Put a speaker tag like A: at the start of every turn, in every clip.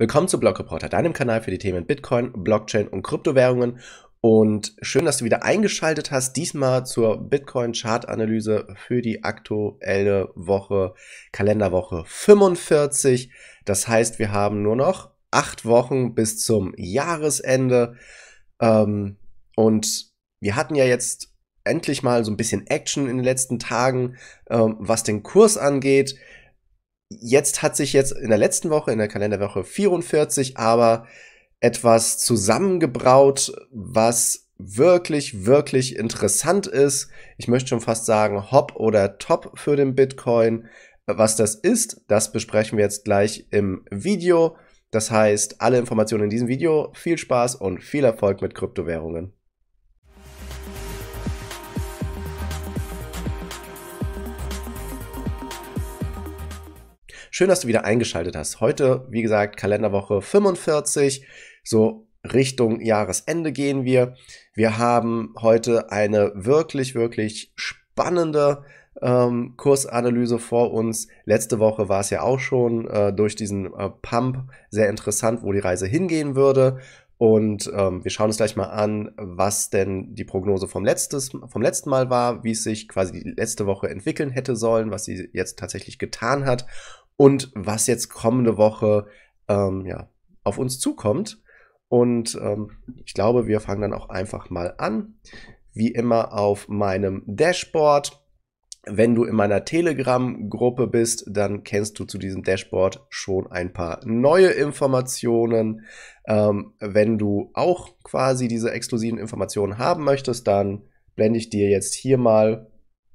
A: Willkommen zu Block Reporter, deinem Kanal für die Themen Bitcoin, Blockchain und Kryptowährungen. Und schön, dass du wieder eingeschaltet hast, diesmal zur Bitcoin-Chart-Analyse für die aktuelle Woche, Kalenderwoche 45. Das heißt, wir haben nur noch acht Wochen bis zum Jahresende. Ähm, und wir hatten ja jetzt endlich mal so ein bisschen Action in den letzten Tagen, ähm, was den Kurs angeht jetzt hat sich jetzt in der letzten Woche, in der Kalenderwoche 44, aber etwas zusammengebraut, was wirklich, wirklich interessant ist. Ich möchte schon fast sagen, hopp oder top für den Bitcoin. Was das ist, das besprechen wir jetzt gleich im Video. Das heißt, alle Informationen in diesem Video. Viel Spaß und viel Erfolg mit Kryptowährungen. Schön, dass du wieder eingeschaltet hast. Heute, wie gesagt, Kalenderwoche 45, so Richtung Jahresende gehen wir. Wir haben heute eine wirklich, wirklich spannende ähm, Kursanalyse vor uns. Letzte Woche war es ja auch schon äh, durch diesen äh, Pump sehr interessant, wo die Reise hingehen würde. Und ähm, wir schauen uns gleich mal an, was denn die Prognose vom, letztes, vom letzten Mal war, wie es sich quasi die letzte Woche entwickeln hätte sollen, was sie jetzt tatsächlich getan hat und was jetzt kommende Woche ähm, ja, auf uns zukommt. Und ähm, ich glaube, wir fangen dann auch einfach mal an. Wie immer auf meinem Dashboard. Wenn du in meiner Telegram-Gruppe bist, dann kennst du zu diesem Dashboard schon ein paar neue Informationen. Ähm, wenn du auch quasi diese exklusiven Informationen haben möchtest, dann blende ich dir jetzt hier mal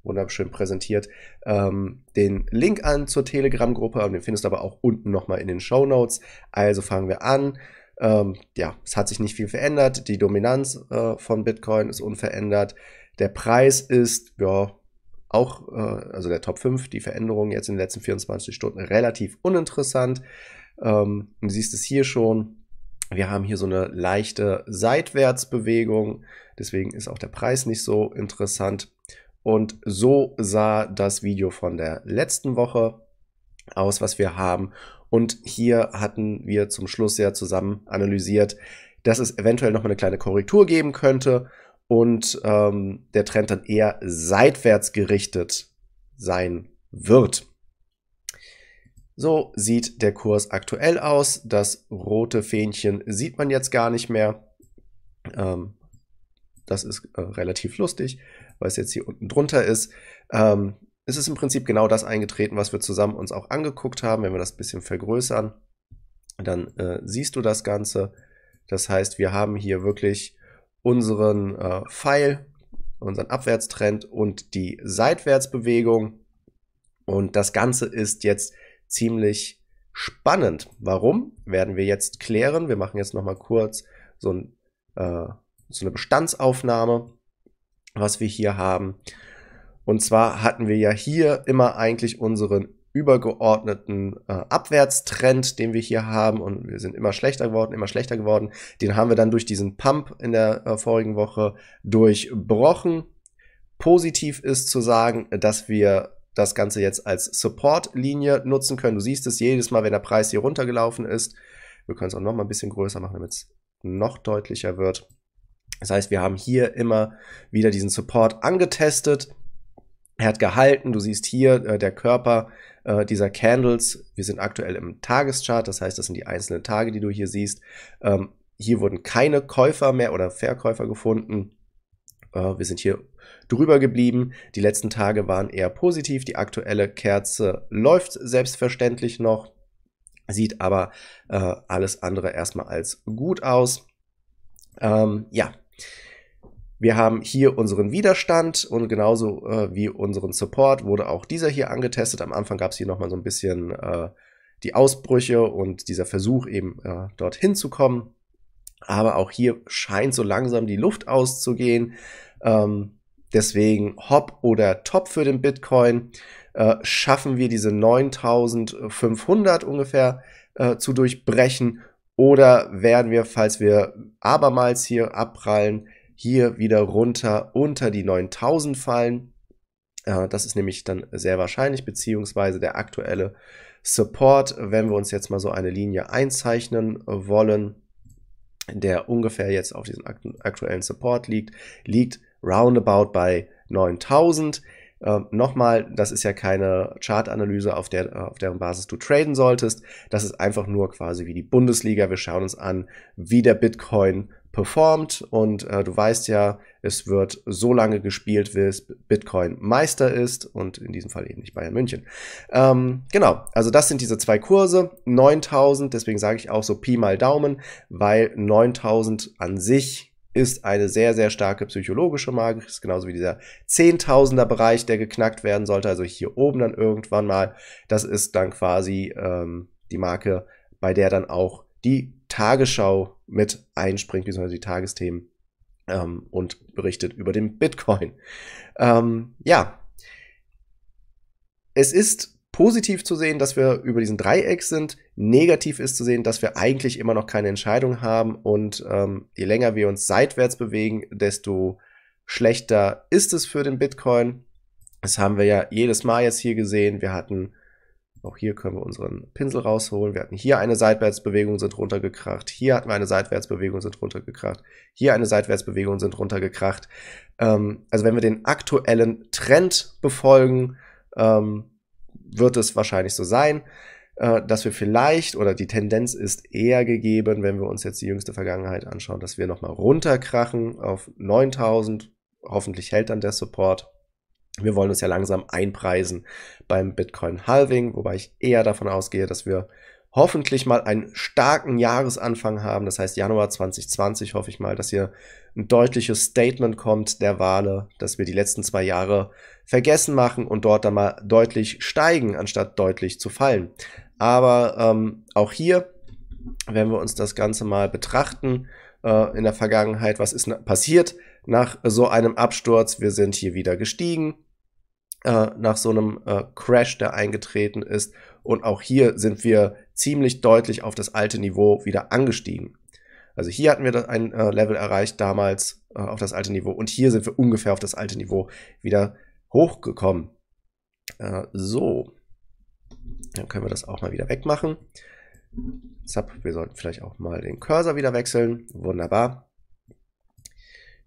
A: wunderschön präsentiert, ähm, den Link an zur Telegram-Gruppe. Ähm, den findest du aber auch unten nochmal in den Show Notes. Also fangen wir an. Ähm, ja, es hat sich nicht viel verändert. Die Dominanz äh, von Bitcoin ist unverändert. Der Preis ist, ja, auch, äh, also der Top 5, die Veränderung jetzt in den letzten 24 Stunden relativ uninteressant. Ähm, du siehst es hier schon. Wir haben hier so eine leichte Seitwärtsbewegung. Deswegen ist auch der Preis nicht so interessant. Und so sah das Video von der letzten Woche aus, was wir haben. Und hier hatten wir zum Schluss ja zusammen analysiert, dass es eventuell nochmal eine kleine Korrektur geben könnte und ähm, der Trend dann eher seitwärts gerichtet sein wird. So sieht der Kurs aktuell aus. Das rote Fähnchen sieht man jetzt gar nicht mehr. Ähm, das ist äh, relativ lustig was jetzt hier unten drunter ist, ähm, es ist im Prinzip genau das eingetreten, was wir zusammen uns auch angeguckt haben. Wenn wir das ein bisschen vergrößern, dann äh, siehst du das Ganze. Das heißt, wir haben hier wirklich unseren äh, Pfeil, unseren Abwärtstrend und die Seitwärtsbewegung. Und das Ganze ist jetzt ziemlich spannend. Warum? Werden wir jetzt klären. Wir machen jetzt nochmal kurz so, ein, äh, so eine Bestandsaufnahme was wir hier haben. Und zwar hatten wir ja hier immer eigentlich unseren übergeordneten äh, Abwärtstrend, den wir hier haben. Und wir sind immer schlechter geworden, immer schlechter geworden. Den haben wir dann durch diesen Pump in der äh, vorigen Woche durchbrochen. Positiv ist zu sagen, dass wir das Ganze jetzt als Support-Linie nutzen können. Du siehst es jedes Mal, wenn der Preis hier runtergelaufen ist. Wir können es auch noch mal ein bisschen größer machen, damit es noch deutlicher wird. Das heißt, wir haben hier immer wieder diesen Support angetestet. Er hat gehalten, du siehst hier äh, der Körper äh, dieser Candles. Wir sind aktuell im Tageschart, das heißt, das sind die einzelnen Tage, die du hier siehst. Ähm, hier wurden keine Käufer mehr oder Verkäufer gefunden. Äh, wir sind hier drüber geblieben. Die letzten Tage waren eher positiv. Die aktuelle Kerze läuft selbstverständlich noch, sieht aber äh, alles andere erstmal als gut aus. Ähm, ja. Wir haben hier unseren Widerstand und genauso äh, wie unseren Support wurde auch dieser hier angetestet. Am Anfang gab es hier nochmal so ein bisschen äh, die Ausbrüche und dieser Versuch eben äh, dorthin zu kommen. Aber auch hier scheint so langsam die Luft auszugehen. Ähm, deswegen Hop oder Top für den Bitcoin. Äh, schaffen wir diese 9500 ungefähr äh, zu durchbrechen oder werden wir, falls wir abermals hier abprallen, hier wieder runter unter die 9000 fallen? Äh, das ist nämlich dann sehr wahrscheinlich, beziehungsweise der aktuelle Support, wenn wir uns jetzt mal so eine Linie einzeichnen wollen, der ungefähr jetzt auf diesem aktuellen Support liegt, liegt roundabout bei 9000. Äh, Nochmal, das ist ja keine Chartanalyse, auf, der, äh, auf deren Basis du traden solltest. Das ist einfach nur quasi wie die Bundesliga. Wir schauen uns an, wie der Bitcoin performt und äh, du weißt ja, es wird so lange gespielt, bis Bitcoin Meister ist und in diesem Fall eben nicht Bayern München. Ähm, genau, also das sind diese zwei Kurse, 9000, deswegen sage ich auch so Pi mal Daumen, weil 9000 an sich ist eine sehr, sehr starke psychologische Marke, ist genauso wie dieser Zehntausender-Bereich, der geknackt werden sollte, also hier oben dann irgendwann mal. Das ist dann quasi ähm, die Marke, bei der dann auch die Tagesschau mit einspringt, beziehungsweise die Tagesthemen ähm, und berichtet über den Bitcoin. Ähm, ja, es ist positiv zu sehen, dass wir über diesen Dreieck sind. Negativ ist zu sehen, dass wir eigentlich immer noch keine Entscheidung haben und ähm, je länger wir uns seitwärts bewegen, desto schlechter ist es für den Bitcoin. Das haben wir ja jedes Mal jetzt hier gesehen. Wir hatten, auch hier können wir unseren Pinsel rausholen. Wir hatten hier eine Seitwärtsbewegung, sind runtergekracht. Hier hatten wir eine Seitwärtsbewegung, sind runtergekracht. Hier eine Seitwärtsbewegung, sind runtergekracht. Ähm, also wenn wir den aktuellen Trend befolgen, ähm, wird es wahrscheinlich so sein, äh, dass wir vielleicht, oder die Tendenz ist eher gegeben, wenn wir uns jetzt die jüngste Vergangenheit anschauen, dass wir nochmal runterkrachen auf 9000. Hoffentlich hält dann der Support. Wir wollen uns ja langsam einpreisen beim Bitcoin Halving, wobei ich eher davon ausgehe, dass wir hoffentlich mal einen starken Jahresanfang haben. Das heißt, Januar 2020 hoffe ich mal, dass hier ein deutliches Statement kommt der Wale, dass wir die letzten zwei Jahre vergessen machen und dort dann mal deutlich steigen, anstatt deutlich zu fallen. Aber ähm, auch hier, wenn wir uns das Ganze mal betrachten, äh, in der Vergangenheit, was ist passiert nach so einem Absturz? Wir sind hier wieder gestiegen äh, nach so einem äh, Crash, der eingetreten ist. Und auch hier sind wir ziemlich deutlich auf das alte Niveau wieder angestiegen. Also hier hatten wir ein äh, Level erreicht damals äh, auf das alte Niveau und hier sind wir ungefähr auf das alte Niveau wieder hochgekommen. Äh, so, dann können wir das auch mal wieder wegmachen. Zap, wir sollten vielleicht auch mal den Cursor wieder wechseln. Wunderbar.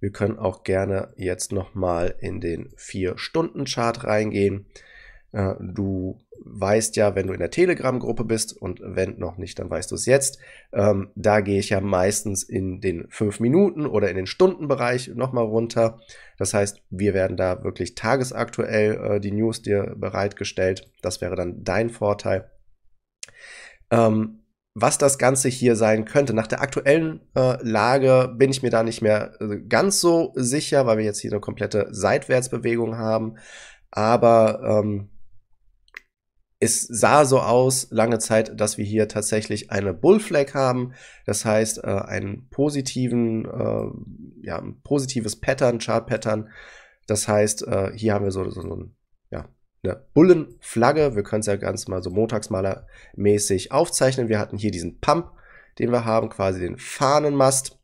A: Wir können auch gerne jetzt nochmal in den 4-Stunden-Chart reingehen. Äh, du weißt ja, wenn du in der Telegram-Gruppe bist und wenn noch nicht, dann weißt du es jetzt. Ähm, da gehe ich ja meistens in den 5 Minuten oder in den Stundenbereich nochmal runter. Das heißt, wir werden da wirklich tagesaktuell äh, die News dir bereitgestellt. Das wäre dann dein Vorteil. Ähm, was das Ganze hier sein könnte. Nach der aktuellen äh, Lage bin ich mir da nicht mehr äh, ganz so sicher, weil wir jetzt hier eine komplette Seitwärtsbewegung haben. Aber ähm, es sah so aus lange Zeit, dass wir hier tatsächlich eine Bull Flag haben, das heißt äh, einen positiven, äh, ja, ein positives Pattern, Chart Pattern. Das heißt, äh, hier haben wir so, so, so ja, eine Bullenflagge. Wir können es ja ganz mal so montagsmalermäßig aufzeichnen. Wir hatten hier diesen Pump, den wir haben, quasi den Fahnenmast.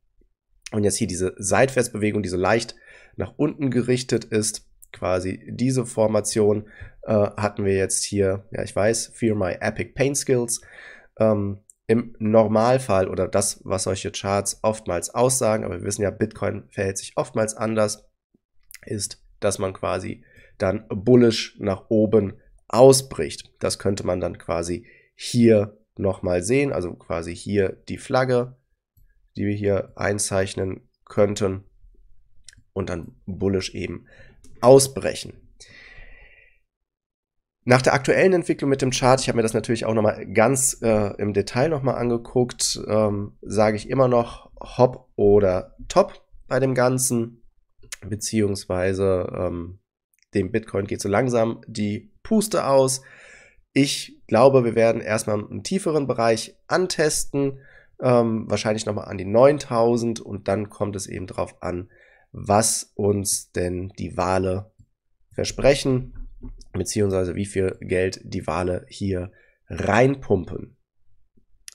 A: Und jetzt hier diese Seitwärtsbewegung, die so leicht nach unten gerichtet ist quasi diese Formation äh, hatten wir jetzt hier, ja ich weiß, Fear My Epic Pain Skills. Ähm, Im Normalfall oder das, was solche Charts oftmals aussagen, aber wir wissen ja, Bitcoin verhält sich oftmals anders, ist, dass man quasi dann bullish nach oben ausbricht. Das könnte man dann quasi hier nochmal sehen, also quasi hier die Flagge, die wir hier einzeichnen könnten und dann bullish eben ausbrechen. Nach der aktuellen Entwicklung mit dem Chart, ich habe mir das natürlich auch nochmal ganz äh, im Detail nochmal angeguckt, ähm, sage ich immer noch Hop oder Top bei dem Ganzen, beziehungsweise ähm, dem Bitcoin geht so langsam die Puste aus. Ich glaube, wir werden erstmal einen tieferen Bereich antesten, ähm, wahrscheinlich nochmal an die 9000 und dann kommt es eben drauf an, was uns denn die Wale versprechen, beziehungsweise wie viel Geld die Wale hier reinpumpen.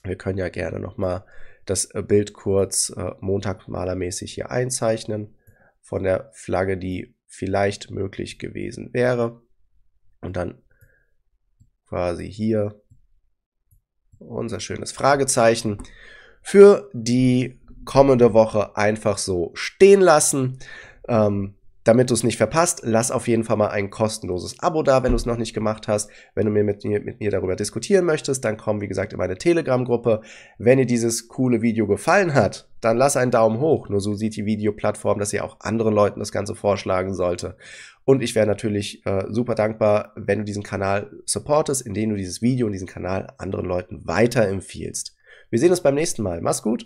A: Wir können ja gerne nochmal das Bild kurz äh, montagmalermäßig hier einzeichnen von der Flagge, die vielleicht möglich gewesen wäre. Und dann quasi hier unser schönes Fragezeichen für die kommende Woche einfach so stehen lassen. Ähm, damit du es nicht verpasst, lass auf jeden Fall mal ein kostenloses Abo da, wenn du es noch nicht gemacht hast. Wenn du mir mit, mir mit mir darüber diskutieren möchtest, dann komm, wie gesagt, in meine Telegram-Gruppe. Wenn dir dieses coole Video gefallen hat, dann lass einen Daumen hoch. Nur so sieht die Videoplattform, dass ihr auch anderen Leuten das Ganze vorschlagen sollte. Und ich wäre natürlich äh, super dankbar, wenn du diesen Kanal supportest, indem du dieses Video und diesen Kanal anderen Leuten weiterempfiehlst. Wir sehen uns beim nächsten Mal. Mach's gut!